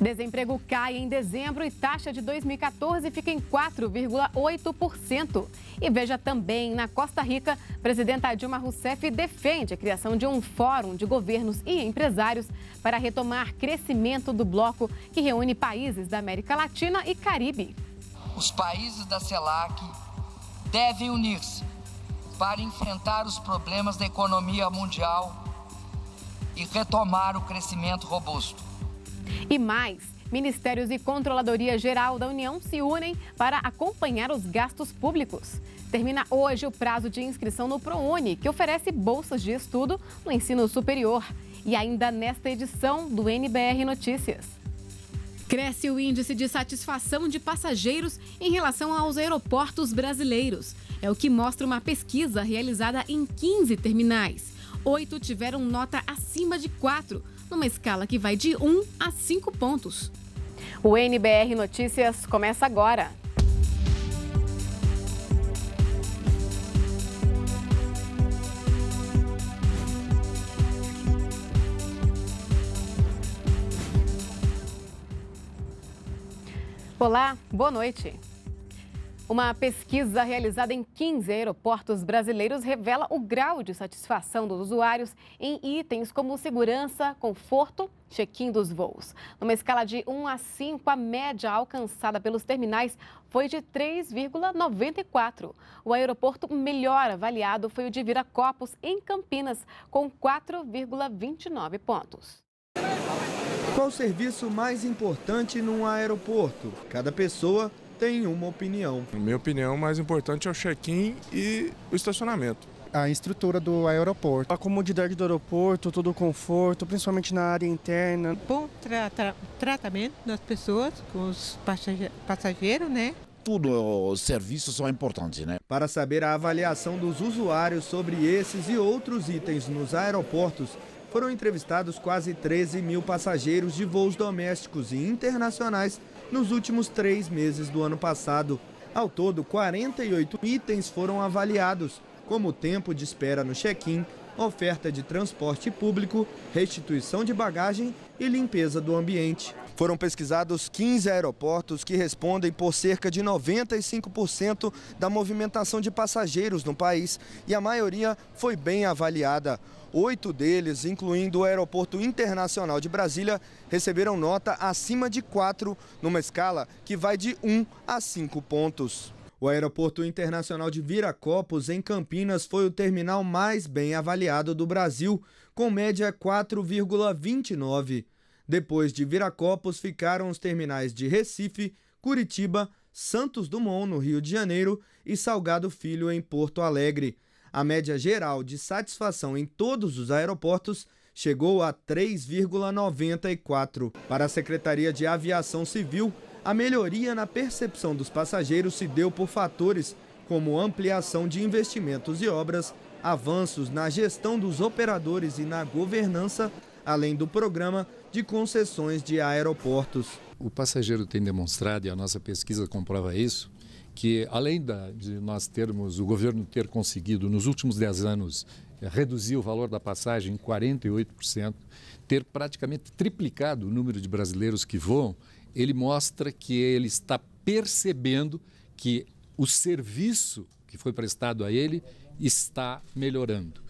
Desemprego cai em dezembro e taxa de 2014 fica em 4,8%. E veja também, na Costa Rica, presidenta Dilma Rousseff defende a criação de um fórum de governos e empresários para retomar crescimento do bloco que reúne países da América Latina e Caribe. Os países da CELAC devem unir-se para enfrentar os problemas da economia mundial e retomar o crescimento robusto. E mais, ministérios e Controladoria Geral da União se unem para acompanhar os gastos públicos. Termina hoje o prazo de inscrição no ProUni, que oferece bolsas de estudo no ensino superior. E ainda nesta edição do NBR Notícias. Cresce o índice de satisfação de passageiros em relação aos aeroportos brasileiros. É o que mostra uma pesquisa realizada em 15 terminais. Oito tiveram nota acima de 4 numa escala que vai de 1 a 5 pontos. O NBR Notícias começa agora. Olá, boa noite. Uma pesquisa realizada em 15 aeroportos brasileiros revela o grau de satisfação dos usuários em itens como segurança, conforto, check-in dos voos. Numa escala de 1 a 5, a média alcançada pelos terminais foi de 3,94. O aeroporto melhor avaliado foi o de Viracopos, em Campinas, com 4,29 pontos. Qual o serviço mais importante num aeroporto? Cada pessoa tem uma opinião. Na minha opinião, o mais importante é o check-in e o estacionamento. A estrutura do aeroporto. A comodidade do aeroporto, todo o conforto, principalmente na área interna. Bom tra tra tratamento das pessoas, com os passageiros, né? tudo, os serviços são importantes, né? Para saber a avaliação dos usuários sobre esses e outros itens nos aeroportos, foram entrevistados quase 13 mil passageiros de voos domésticos e internacionais nos últimos três meses do ano passado. Ao todo, 48 itens foram avaliados, como o tempo de espera no check-in, oferta de transporte público, restituição de bagagem e limpeza do ambiente. Foram pesquisados 15 aeroportos que respondem por cerca de 95% da movimentação de passageiros no país e a maioria foi bem avaliada. Oito deles, incluindo o Aeroporto Internacional de Brasília, receberam nota acima de 4, numa escala que vai de 1 a 5 pontos. O Aeroporto Internacional de Viracopos, em Campinas, foi o terminal mais bem avaliado do Brasil, com média 4,29. Depois de Viracopos ficaram os terminais de Recife, Curitiba, Santos Dumont, no Rio de Janeiro, e Salgado Filho, em Porto Alegre. A média geral de satisfação em todos os aeroportos chegou a 3,94. Para a Secretaria de Aviação Civil, a melhoria na percepção dos passageiros se deu por fatores como ampliação de investimentos e obras, avanços na gestão dos operadores e na governança, além do programa de concessões de aeroportos. O passageiro tem demonstrado, e a nossa pesquisa comprova isso, que além da, de nós termos, o governo ter conseguido nos últimos 10 anos reduzir o valor da passagem em 48%, ter praticamente triplicado o número de brasileiros que voam, ele mostra que ele está percebendo que o serviço que foi prestado a ele está melhorando.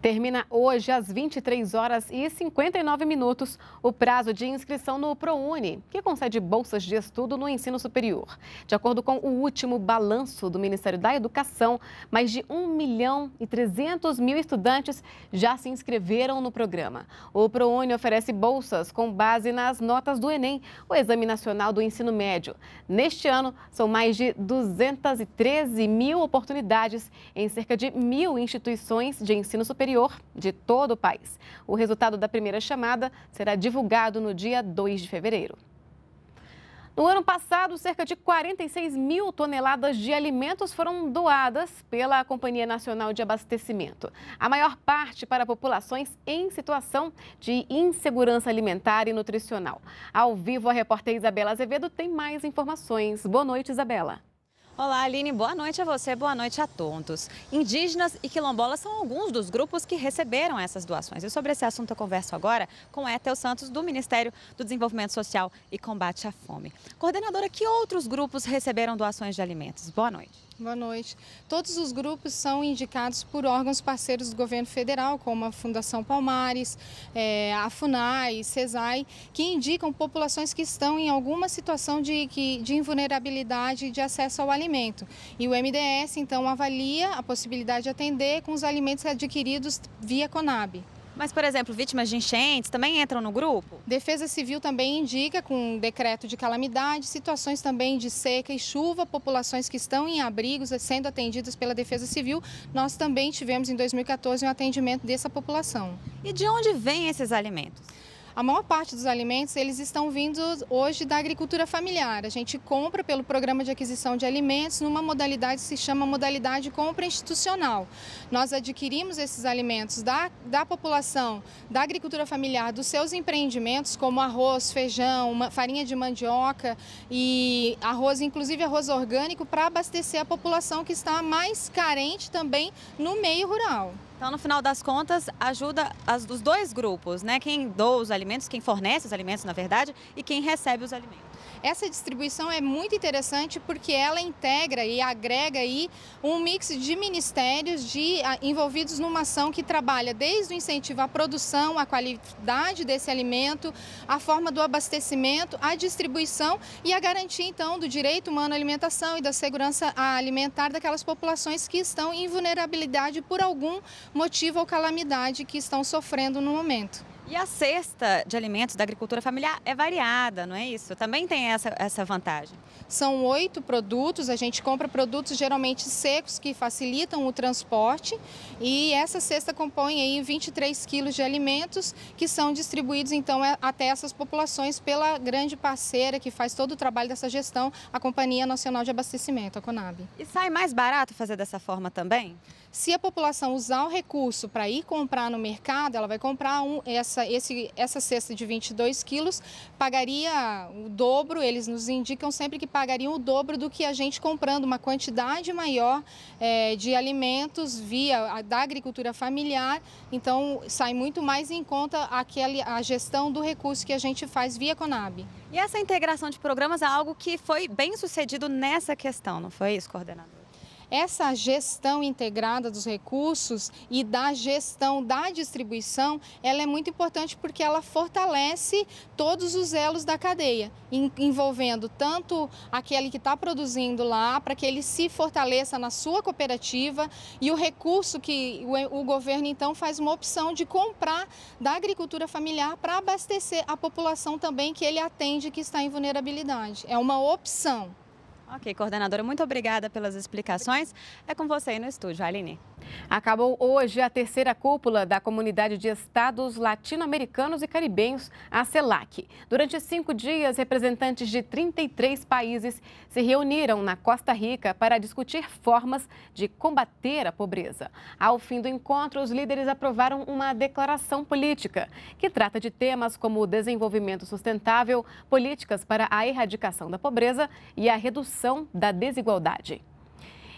Termina hoje às 23 horas e 59 minutos o prazo de inscrição no ProUni, que concede bolsas de estudo no ensino superior. De acordo com o último balanço do Ministério da Educação, mais de 1 milhão e 300 mil estudantes já se inscreveram no programa. O ProUni oferece bolsas com base nas notas do Enem, o Exame Nacional do Ensino Médio. Neste ano, são mais de 213 mil oportunidades em cerca de mil instituições de ensino superior interior de todo o país. O resultado da primeira chamada será divulgado no dia 2 de fevereiro. No ano passado, cerca de 46 mil toneladas de alimentos foram doadas pela Companhia Nacional de Abastecimento. A maior parte para populações em situação de insegurança alimentar e nutricional. Ao vivo, a repórter Isabela Azevedo tem mais informações. Boa noite, Isabela. Olá, Aline. Boa noite a você, boa noite a todos. Indígenas e quilombolas são alguns dos grupos que receberam essas doações. E sobre esse assunto eu converso agora com Ethel Santos, do Ministério do Desenvolvimento Social e Combate à Fome. Coordenadora, que outros grupos receberam doações de alimentos? Boa noite. Boa noite. Todos os grupos são indicados por órgãos parceiros do governo federal, como a Fundação Palmares, é, a FUNAI, CESAI, que indicam populações que estão em alguma situação de, de invulnerabilidade de acesso ao alimento. E o MDS, então, avalia a possibilidade de atender com os alimentos adquiridos via CONAB. Mas, por exemplo, vítimas de enchentes também entram no grupo? Defesa Civil também indica, com decreto de calamidade, situações também de seca e chuva, populações que estão em abrigos eh, sendo atendidas pela Defesa Civil. Nós também tivemos em 2014 um atendimento dessa população. E de onde vêm esses alimentos? A maior parte dos alimentos, eles estão vindo hoje da agricultura familiar. A gente compra pelo programa de aquisição de alimentos numa modalidade que se chama modalidade compra institucional. Nós adquirimos esses alimentos da, da população, da agricultura familiar, dos seus empreendimentos, como arroz, feijão, farinha de mandioca e arroz, inclusive arroz orgânico, para abastecer a população que está mais carente também no meio rural. Então, no final das contas, ajuda as, os dois grupos, né? Quem doa os alimentos, quem fornece os alimentos, na verdade, e quem recebe os alimentos. Essa distribuição é muito interessante porque ela integra e agrega aí um mix de ministérios de, a, ah, envolvidos numa ação que trabalha desde o incentivo à produção, à qualidade desse alimento, a forma do abastecimento, a distribuição e a garantia então do direito humano à alimentação e da segurança alimentar daquelas populações que estão em vulnerabilidade por algum motivo ou calamidade que estão sofrendo no momento. E a cesta de alimentos da agricultura familiar é variada, não é isso? Também tem essa, essa vantagem. São oito produtos, a gente compra produtos geralmente secos que facilitam o transporte e essa cesta compõe aí 23 quilos de alimentos que são distribuídos então é, até essas populações pela grande parceira que faz todo o trabalho dessa gestão, a Companhia Nacional de Abastecimento, a Conab. E sai mais barato fazer dessa forma também? Se a população usar o recurso para ir comprar no mercado, ela vai comprar um, essa essa, esse, essa cesta de 22 quilos pagaria o dobro, eles nos indicam sempre que pagariam o dobro do que a gente comprando uma quantidade maior é, de alimentos via a, da agricultura familiar. Então, sai muito mais em conta aquele, a gestão do recurso que a gente faz via Conab. E essa integração de programas é algo que foi bem sucedido nessa questão, não foi isso, coordenador? Essa gestão integrada dos recursos e da gestão da distribuição, ela é muito importante porque ela fortalece todos os elos da cadeia, envolvendo tanto aquele que está produzindo lá, para que ele se fortaleça na sua cooperativa e o recurso que o, governo então faz uma opção de comprar da agricultura familiar para abastecer a população também que ele atende que está em vulnerabilidade. É uma opção. Ok, coordenadora, muito obrigada pelas explicações. É com você aí no estúdio, Aline. Acabou hoje a terceira cúpula da Comunidade de Estados Latino-Americanos e Caribenhos, a CELAC. Durante cinco dias, representantes de 33 países se reuniram na Costa Rica para discutir formas de combater a pobreza. Ao fim do encontro, os líderes aprovaram uma declaração política que trata de temas como o desenvolvimento sustentável, políticas para a erradicação da pobreza e a redução redução da desigualdade.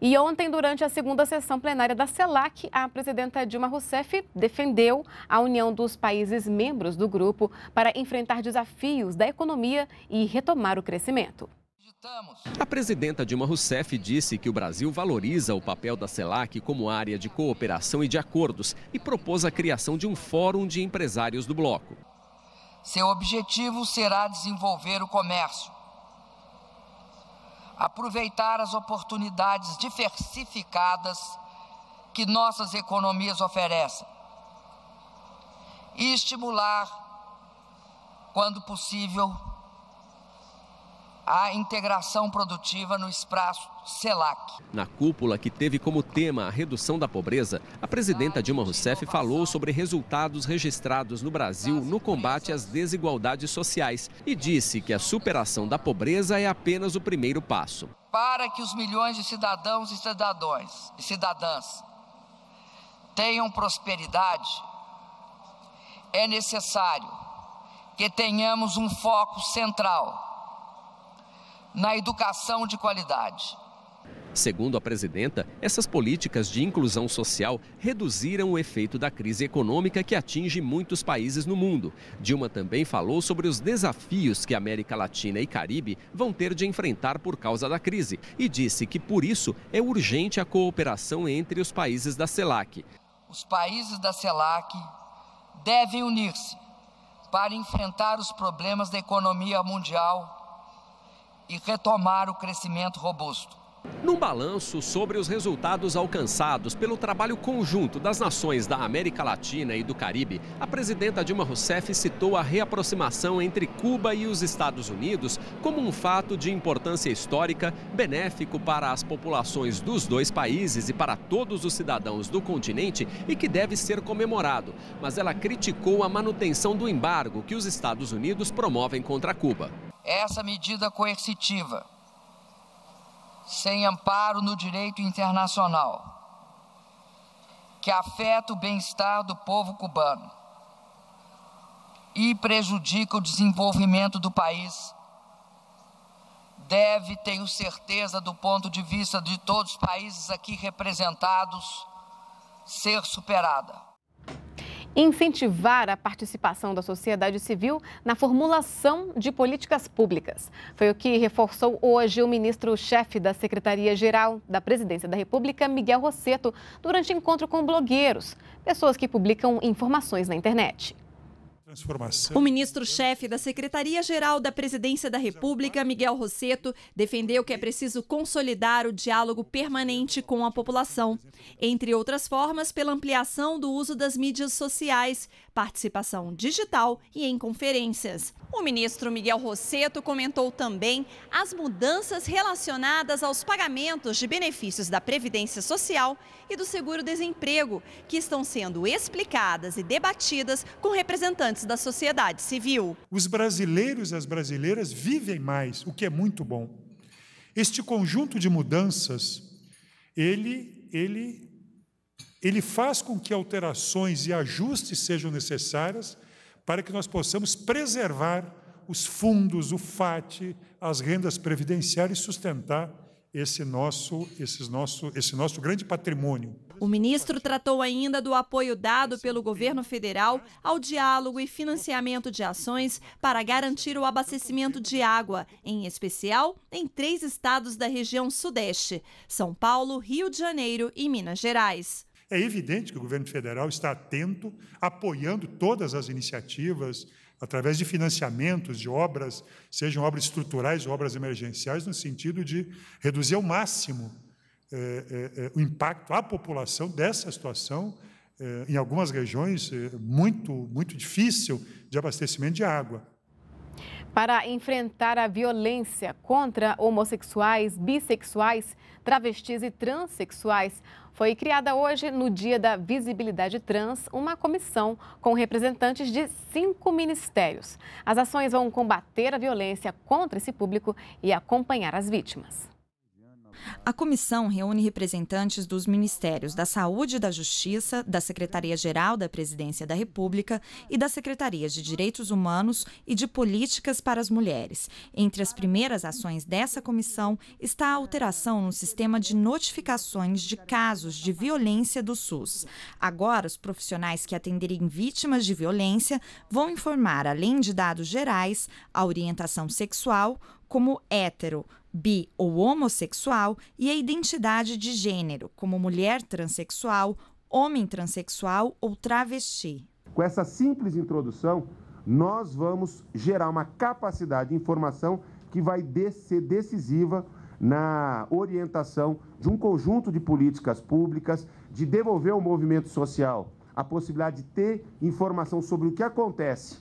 E ontem, durante a segunda sessão plenária da CELAC, a presidenta Dilma Rousseff defendeu a união dos países membros do grupo para enfrentar desafios da economia e retomar o crescimento. A presidenta Dilma Rousseff disse que o Brasil valoriza o papel da CELAC como área de cooperação e de acordos e propôs a criação de um fórum de empresários do bloco. Seu objetivo será desenvolver o comércio, aproveitar as oportunidades diversificadas que nossas economias oferecem e estimular, quando possível, a integração produtiva no espaço CELAC. Na cúpula, que teve como tema a redução da pobreza, a presidenta Dilma Rousseff falou sobre resultados registrados no Brasil no combate às desigualdades sociais e disse que a superação da pobreza é apenas o primeiro passo. Para que os milhões de cidadãos e cidadãos, cidadãs tenham prosperidade, é necessário que tenhamos um foco central na educação de qualidade. Segundo a presidenta, essas políticas de inclusão social reduziram o efeito da crise econômica que atinge muitos países no mundo. Dilma também falou sobre os desafios que América Latina e Caribe vão ter de enfrentar por causa da crise e disse que, por isso, é urgente a cooperação entre os países da CELAC. Os países da CELAC devem unir-se para enfrentar os problemas da economia mundial e retomar o crescimento robusto. Num balanço sobre os resultados alcançados pelo trabalho conjunto das nações da América Latina e do Caribe, a presidenta Dilma Rousseff citou a reaproximação entre Cuba e os Estados Unidos como um fato de importância histórica, benéfico para as populações dos dois países e para todos os cidadãos do continente e que deve ser comemorado. Mas ela criticou a manutenção do embargo que os Estados Unidos promovem contra Cuba essa medida coercitiva, sem amparo no direito internacional, que afeta o bem-estar do povo cubano e prejudica o desenvolvimento do país, deve, tenho certeza, do ponto de vista de todos os países aqui representados, ser superada incentivar a participação da sociedade civil na formulação de políticas públicas. Foi o que reforçou hoje o ministro-chefe da Secretaria-Geral da Presidência da República, Miguel Rosseto, durante encontro com blogueiros, pessoas que publicam informações na internet. O ministro-chefe da Secretaria-Geral da Presidência da República, Miguel Rosseto, defendeu que é preciso consolidar o diálogo permanente com a população, entre outras formas, pela ampliação do uso das mídias sociais, participação digital e em conferências. O ministro Miguel Rosseto comentou também as mudanças relacionadas aos pagamentos de benefícios da Previdência Social e do Seguro-Desemprego, que estão sendo explicadas e debatidas com representantes da sociedade civil. Os brasileiros e as brasileiras vivem mais, o que é muito bom. Este conjunto de mudanças, ele, ele, ele faz com que alterações e ajustes sejam necessárias para que nós possamos preservar os fundos, o FAT, as rendas previdenciárias e sustentar esse nosso, esse nosso, esse nosso grande patrimônio. O ministro tratou ainda do apoio dado pelo governo federal ao diálogo e financiamento de ações para garantir o abastecimento de água, em especial em três estados da região Sudeste: São Paulo, Rio de Janeiro e Minas Gerais. É evidente que o governo federal está atento, apoiando todas as iniciativas através de financiamentos de obras, sejam obras estruturais ou obras emergenciais, no sentido de reduzir ao máximo eh, eh, eh, o impacto à população dessa situação em algumas regiões muito, muito difícil de abastecimento de água. Para enfrentar a violência contra homossexuais, bissexuais, travestis e transexuais, foi criada hoje, no Dia da Visibilidade Trans, uma comissão com representantes de cinco ministérios. As ações vão combater a violência contra esse público e acompanhar as vítimas. A comissão reúne representantes dos Ministérios da Saúde e da Justiça, da Secretaria-Geral da Presidência da República e das Secretarias de Direitos Humanos e de Políticas para as Mulheres. Entre as primeiras ações dessa comissão está a alteração no sistema de notificações de casos de violência do SUS. Agora, os profissionais que atenderem vítimas de violência vão informar, além de dados gerais, a orientação sexual, como hétero, bi ou homossexual e a identidade de gênero, como mulher transexual, homem transexual ou travesti. Com essa simples introdução, nós vamos gerar uma capacidade de informação que vai ser decisiva na orientação de um conjunto de políticas públicas, de devolver ao movimento social a possibilidade de ter informação sobre o que acontece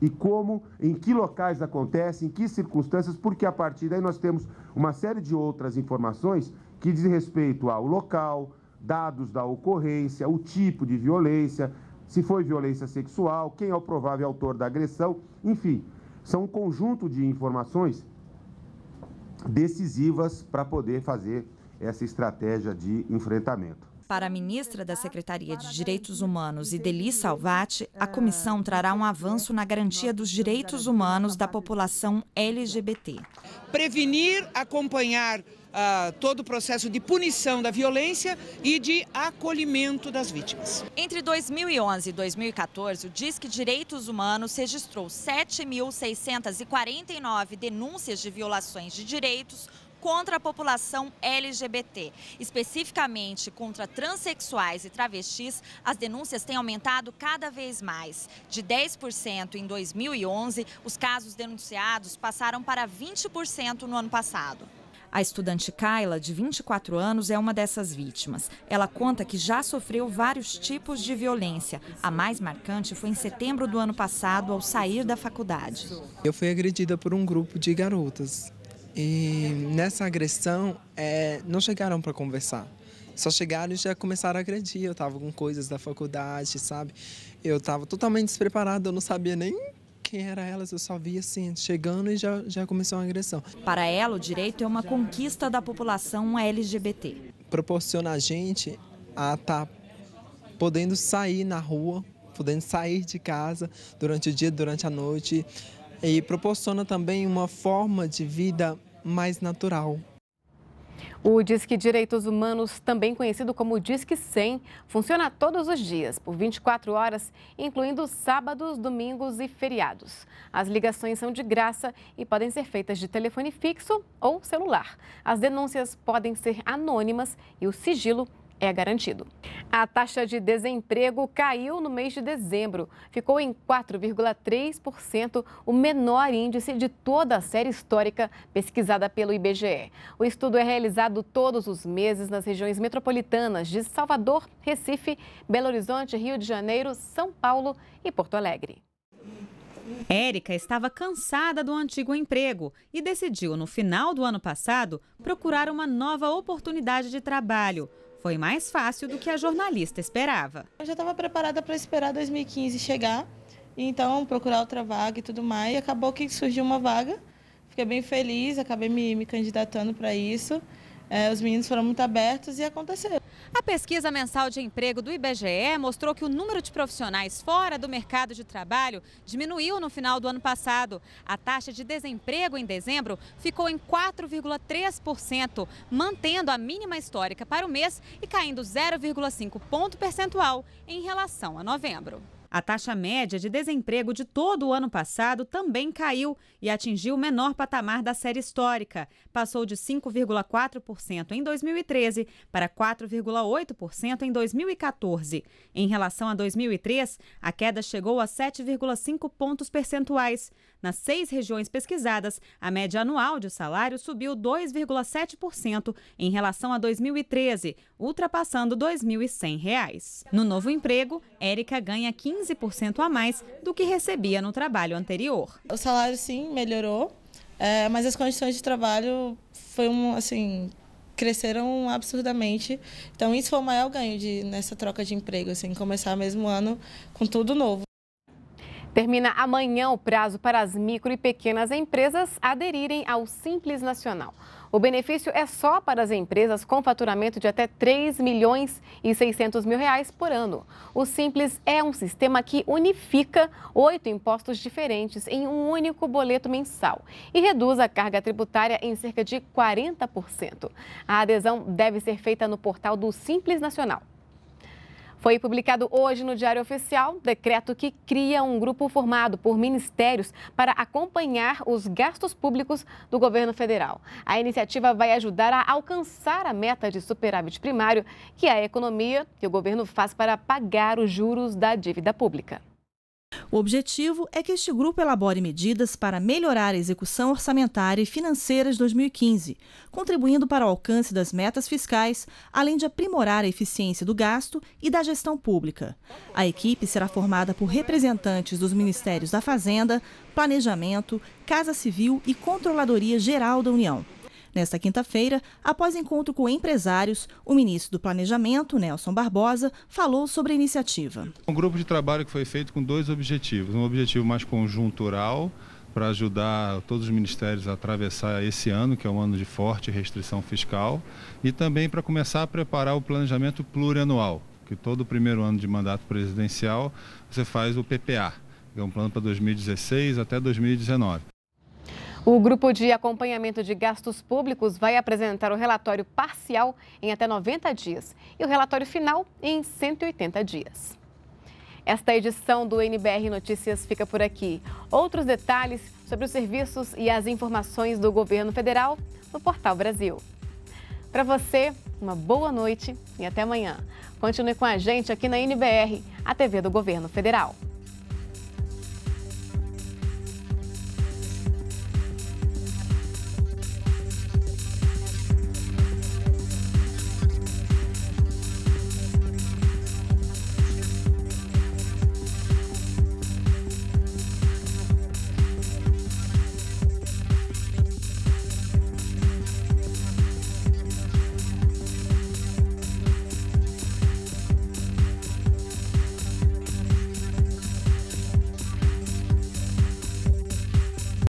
e como, em que locais acontece, em que circunstâncias, porque a partir daí nós temos uma série de outras informações que diz respeito ao local, dados da ocorrência, o tipo de violência, se foi violência sexual, quem é o provável autor da agressão, enfim, são um conjunto de informações decisivas para poder fazer essa estratégia de enfrentamento. Para a ministra da Secretaria de Direitos Humanos, Ideli Salvati, a comissão trará um avanço na garantia dos direitos humanos da população LGBT. Prevenir, acompanhar Uh, todo o processo de punição da violência e de acolhimento das vítimas. Entre 2011 e 2014, o Disque Direitos Humanos registrou 7.649 denúncias de violações de direitos contra a população LGBT. Especificamente contra transexuais e travestis, as denúncias têm aumentado cada vez mais. De 10% em 2011, os casos denunciados passaram para 20% no ano passado. A estudante Kayla, de 24 anos, é uma dessas vítimas. Ela conta que já sofreu vários tipos de violência. A mais marcante foi em setembro do ano passado, ao sair da faculdade. Eu fui agredida por um grupo de garotas. E nessa agressão, é, não chegaram para conversar. Só chegaram e já começaram a agredir. Eu estava com coisas da faculdade, sabe? Eu estava totalmente despreparada, eu não sabia nem quem era elas, eu só via assim, chegando e já, já começou uma agressão. Para ela, o direito é uma conquista da população LGBT. Proporciona a gente a estar tá podendo sair na rua, podendo sair de casa durante o dia, durante a noite. E proporciona também uma forma de vida mais natural. O Disque Direitos Humanos, também conhecido como Disque 100, funciona todos os dias, por 24 horas, incluindo sábados, domingos e feriados. As ligações são de graça e podem ser feitas de telefone fixo ou celular. As denúncias podem ser anônimas e o sigilo é garantido. A taxa de desemprego caiu no mês de dezembro, ficou em 4,3%, o menor índice de toda a série histórica pesquisada pelo IBGE. O estudo é realizado todos os meses nas regiões metropolitanas de Salvador, Recife, Belo Horizonte, Rio de Janeiro, São Paulo e Porto Alegre. Érica estava cansada do antigo emprego e decidiu, no final do ano passado, procurar uma nova oportunidade de trabalho. Foi mais fácil do que a jornalista esperava. Eu já estava preparada para esperar 2015 chegar, então procurar outra vaga e tudo mais. E acabou que surgiu uma vaga, fiquei bem feliz, acabei me, me candidatando para isso é, os meninos foram muito abertos e aconteceu. A pesquisa mensal de emprego do IBGE mostrou que o número de profissionais fora do mercado de trabalho diminuiu no final do ano passado. A taxa de desemprego em dezembro ficou em 4,3%, mantendo a mínima histórica para o mês e caindo 0,5 ponto percentual em relação a novembro. A taxa média de desemprego de todo o ano passado também caiu e atingiu o menor patamar da série histórica. Passou de 5,4% em 2013 para 4,8% em 2014. Em relação a 2003, a queda chegou a 7,5 pontos percentuais. Nas seis regiões pesquisadas, a média anual de salário subiu 2,7% em relação a 2013, ultrapassando R$ 2.100. No novo emprego, Érica ganha 15% a mais do que recebia no trabalho anterior. O salário sim melhorou, é, mas as condições de trabalho foi um assim cresceram absurdamente. Então isso foi o maior ganho de, nessa troca de emprego, assim, começar mesmo ano com tudo novo. Termina amanhã o prazo para as micro e pequenas empresas aderirem ao Simples Nacional. O benefício é só para as empresas com faturamento de até 3 milhões e 600 mil reais por ano. O Simples é um sistema que unifica oito impostos diferentes em um único boleto mensal e reduz a carga tributária em cerca de 40%. A adesão deve ser feita no portal do Simples Nacional. Foi publicado hoje no Diário Oficial decreto que cria um grupo formado por ministérios para acompanhar os gastos públicos do governo federal. A iniciativa vai ajudar a alcançar a meta de superávit primário, que é a economia que o governo faz para pagar os juros da dívida pública. O objetivo é que este grupo elabore medidas para melhorar a execução orçamentária e financeira de 2015, contribuindo para o alcance das metas fiscais, além de aprimorar a eficiência do gasto e da gestão pública. A equipe será formada por representantes dos Ministérios da Fazenda, Planejamento, Casa Civil e Controladoria Geral da União. Nesta quinta-feira, após encontro com empresários, o ministro do Planejamento, Nelson Barbosa, falou sobre a iniciativa. Um grupo de trabalho que foi feito com dois objetivos: um objetivo mais conjuntural para ajudar todos os ministérios a atravessar esse ano, que é um ano de forte restrição fiscal, e também para começar a preparar o planejamento plurianual, que todo primeiro ano de mandato presidencial você faz o PPA, que é um plano para 2016 até 2019. O Grupo de Acompanhamento de Gastos Públicos vai apresentar o relatório parcial em até 90 dias e o relatório final em 180 dias. Esta edição do NBR Notícias fica por aqui. Outros detalhes sobre os serviços e as informações do governo federal no Portal Brasil. Para você, uma boa noite e até amanhã. Continue com a gente aqui na NBR, a TV do Governo Federal.